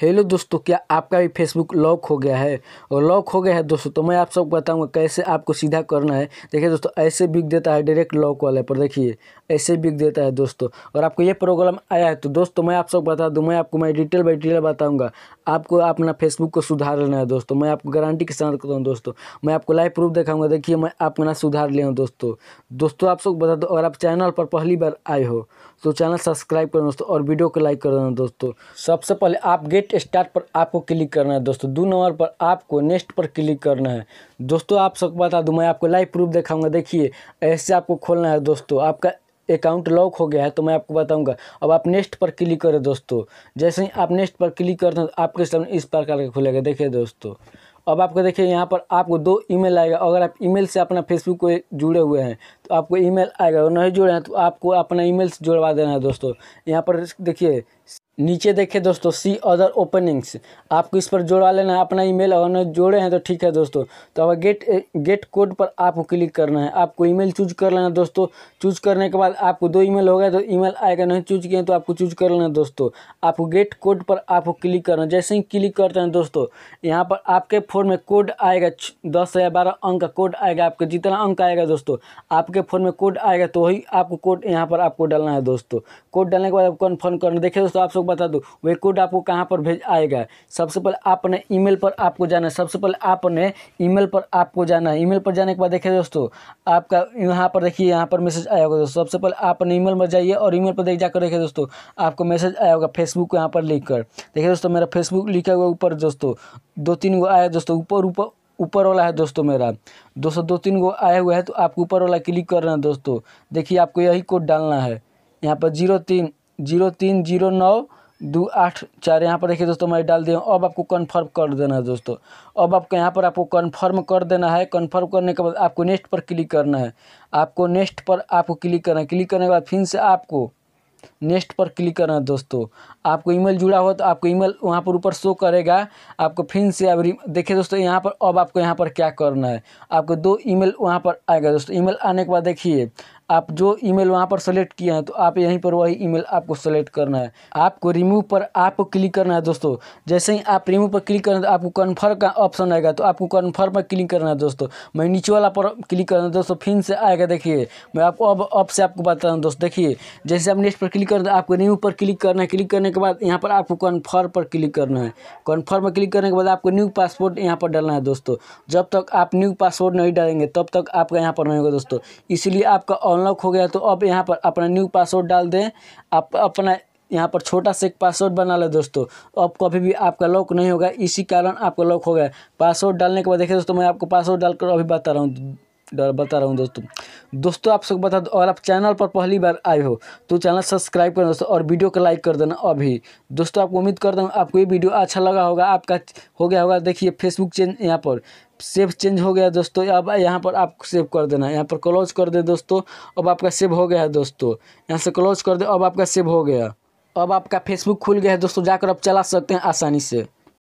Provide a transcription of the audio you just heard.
hello दोस्तों क्या आपका भी फेसबुक लॉक हो गया है और लॉक हो गया है दोस्तों तो मैं आप सबको बताऊंगा कैसे आपको सीधा करना है देखिए दोस्तों ऐसे बिक देता है डायरेक्ट लॉक वाले पर देखिए ऐसे बिक देता है दोस्तों और आपको ये प्रॉब्लम आया है तो दोस्तों मैं आप सबको बता दूँ मैं आपको मैं डिटेल बाई डिटेल बताऊँगा आपको अपना फेसबुक को सुधार लेना है दोस्तों मैं आपको गारंटी के साथ करता हूँ दोस्तों मैं आपको लाइव प्रूफ दिखाऊंगा देखिए मैं अपना सुधार लिया हूँ दोस्तों दोस्तों आप सबको बता दो अगर आप चैनल पर पहली बार आए हो तो चैनल सब्सक्राइब करो दोस्तों और वीडियो को लाइक कर देना दोस्तों सबसे पहले आप गेट स्टार्ट पर आपको क्लिक करना है दोस्तों दो नंबर पर आपको नेक्स्ट पर क्लिक करना है दोस्तों आप सबको बता दूँ मैं आपको लाइव प्रूफ दिखाऊँगा देखिए ऐसे आपको खोलना है दोस्तों आपका अकाउंट लॉक हो गया है तो मैं आपको बताऊंगा अब आप नेक्स्ट पर क्लिक करें दोस्तों जैसे ही आप नेक्स्ट पर क्लिक करते हैं तो आपके सामने इस प्रकार का खुलेगा देखिए दोस्तों अब आपको देखिए यहाँ पर आपको दो ईमेल आएगा अगर आप ईमेल से अपना फेसबुक को जुड़े हुए हैं तो आपको ईमेल आएगा और नहीं जुड़े हैं तो आपको अपना ईमेल से जुड़वा देना है दोस्तों यहाँ पर देखिए नीचे देखें दोस्तों सी अदर ओपनिंग्स आपको इस पर जोड़ा लेना है अपना ईमेल अगर जोड़े हैं तो ठीक है दोस्तों तो अब गेट गेट कोड पर आपको क्लिक करना है आपको ईमेल चूज कर लेना दोस्तों चूज करने के बाद आपको दो ईमेल हो गए तो ईमेल आएगा नहीं चूज किए तो आपको चूज कर लेना दोस्तों आपको गेट कोड पर आपको क्लिक करना जैसे ही क्लिक करते हैं दोस्तों यहाँ पर आपके फ़ोन में कोड आएगा दस या बारह अंक का कोड आएगा आपका जितना अंक आएगा दोस्तों आपके फ़ोन में कोड आएगा तो वही आपको कोड यहाँ पर आपको डालना है दोस्तों कोड डालने के बाद आपको कन्फर्म करना देखिए दोस्तों आप सब बता दूँ वे कोड आपको कहाँ पर भेज आएगा सबसे पहले आपने ईमेल पर आपको जाना है सबसे पहले आपने ईमेल पर आपको जाना है ईमेल पर जाने के बाद देखिए दोस्तों आपका यहाँ पर देखिए यहाँ पर मैसेज आया होगा दोस्तों सबसे पहले आपने ईमेल पर जाइए और ईमेल पर देख जाकर देखिए दोस्तों आपको मैसेज आया होगा फेसबुक यहाँ पर लिख कर देखिए दोस्तों मेरा फेसबुक लिखा हुआ ऊपर दोस्तों दो तीन गो आया दोस्तों ऊपर ऊपर ऊपर वाला है दोस्तों मेरा दोस्तों दो तीन गो आया हुआ है तो आपको ऊपर वाला क्लिक करना है दोस्तों देखिए आपको यही कोड डालना है यहाँ पर जीरो तीन जीरो तीन जीरो नौ दो आठ चार यहाँ पर देखिए दोस्तों मैं डाल दिया अब आपको कन्फर्म कर देना है दोस्तों अब आपको यहाँ पर आपको कन्फर्म कर देना है कन्फर्म करने के बाद आपको नेक्स्ट पर क्लिक करना है आपको नेक्स्ट पर आपको क्लिक करना है क्लिक करने के बाद फिर से आपको नेक्स्ट पर क्लिक करना दोस्तों आपको ईमेल जुड़ा हो तो आपको ईमेल वहाँ पर ऊपर शो करेगा आपको फिर से अब देखिए दोस्तों यहाँ पर अब आपको यहाँ पर क्या करना है आपको दो ईमेल वहाँ पर आएगा दोस्तों ईमेल आने के बाद देखिए आप जो ईमेल वहाँ पर सेलेक्ट किए हैं तो आप यहीं पर वही ईमेल आपको सेलेक्ट करना है आपको रिमूव पर आपको क्लिक करना है दोस्तों जैसे ही आप रिमूव पर क्लिक करें तो आपको कन्फर्म का ऑप्शन आएगा तो आपको कन्फर्म पर क्लिक करना है दोस्तों मैं नीचे वाला पर क्लिक करना दोस्तों फिर से आएगा देखिए मैं आपको अब अब से आपको बता रहा हूँ दोस्तों देखिए जैसे आप नेक्स्ट पर क्लिक कर आपको न्यू पर क्लिक करना है क्लिक करने के बाद यहाँ पर आपको कन्फर्म पर क्लिक करना है कन्फर्म पर क्लिक करने के बाद आपको न्यू पासपोर्ट यहाँ पर डालना है दोस्तों जब तक आप न्यू पासवर्ड नहीं डालेंगे तब तक आपका यहाँ पर नहीं होगा दोस्तों इसलिए आपका अनलॉक हो गया तो अब यहाँ पर अपना न्यू पासवर्ड डाल दें आप अपना यहाँ पर छोटा सा एक पासवर्ड बना ले दोस्तों अब कभी भी आपका लॉक नहीं होगा इसी कारण आपका लॉक हो गया पासवर्ड डालने के बाद देखिए दोस्तों मैं आपको पासवर्ड डालकर अभी बता रहा हूँ डर बता रहा हूँ दोस्तों दोस्तों आप सबको बता दो अगर आप चैनल पर पहली बार आए हो तो चैनल सब्सक्राइब करना दोस्तों और वीडियो को लाइक कर देना अभी दोस्तों आपको उम्मीद कर दूँ आपको ये वीडियो अच्छा लगा होगा आपका हो गया होगा देखिए फेसबुक चेंज यहाँ पर सेव चेंज हो गया दोस्तों अब यहाँ पर आप सेव कर देना यहाँ पर क्लोज कर दे दोस्तों अब आपका सेव हो गया है दोस्तों यहाँ से क्लोज कर दे अब आपका सेव हो गया अब आपका फेसबुक खुल गया है दोस्तों जाकर आप चला सकते हैं आसानी से